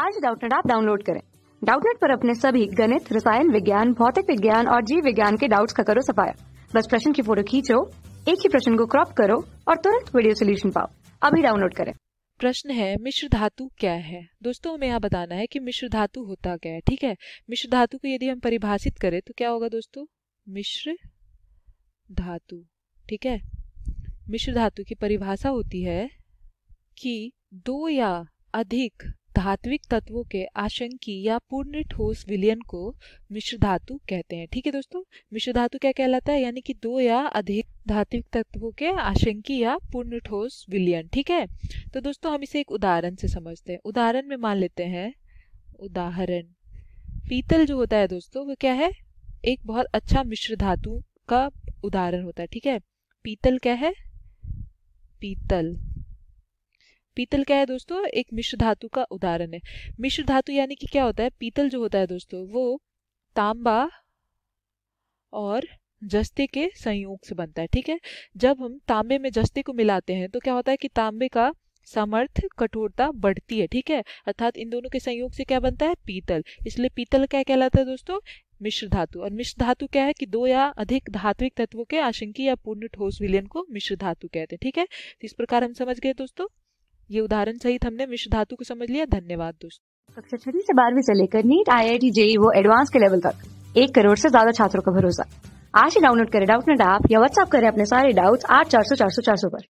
आज डाउटनेट आप डाउनलोड करें डाउटनेट पर अपने सभी गणित रसायन विज्ञान भौतिक विज्ञान और जीव विज्ञान के डाउट्स का करो सफाया बस प्रश्न की फोटो खींचो एक ही प्रश्न को क्रॉप करो और तुरंत वीडियो सोल्यूशन पाओ अभी डाउनलोड करें प्रश्न है मिश्र धातु क्या है दोस्तों हमें यहाँ बताना है कि मिश्र धातु होता क्या है ठीक है मिश्र धातु को यदि हम परिभाषित करें तो क्या होगा दोस्तों मिश्र धातु ठीक है मिश्र धातु की परिभाषा होती है कि दो या अधिक धात्विक तत्वों के आशंकी या पूर्ण ठोस विलयन को मिश्र धातु कहते हैं ठीक है दोस्तों मिश्र धातु क्या कहलाता है यानी कि दो या अधिक धात्विक तत्वों के आशंकी या पूर्ण ठोस विलयन ठीक है तो दोस्तों हम इसे एक उदाहरण से समझते हैं उदाहरण में मान लेते हैं उदाहरण पीतल जो होता है दोस्तों वो क्या है एक बहुत अच्छा मिश्र धातु का उदाहरण होता है ठीक है पीतल क्या है पीतल पीतल क्या है दोस्तों एक मिश्र धातु का उदाहरण है मिश्र धातु यानी कि क्या होता है पीतल जो होता है दोस्तों वो तांबा और जस्ते के संयोग से बनता है ठीक है जब हम तांबे में जस्ते को मिलाते हैं तो क्या होता है कि तांबे का समर्थ कठोरता बढ़ती है ठीक है अर्थात इन दोनों के संयोग से क्या बनता है पीतल इसलिए पीतल क्या कहलाता है दोस्तों मिश्र धातु और मिश्र धातु क्या है कि दो या अधिक धात्विक तत्वों के आशंकी या पूर्ण ठोस विलयन को मिश्र धातु कहते हैं ठीक है तो इस प्रकार हम समझ गए दोस्तों ये उदाहरण सहित हमने मिश्र धातु को समझ लिया धन्यवाद दोस्तों कक्षा छठी से बारहवीं से लेकर NEET I I T JEE वो एडवांस के लेवल तक एक करोड़ से ज्यादा छात्रों का भरोसा आज ही डाउनलोड करें डाउट नेट ऐप या व्हाट्सअप करें अपने सारे डाउट्स आठ चार सौ चार सौ चार सौ पर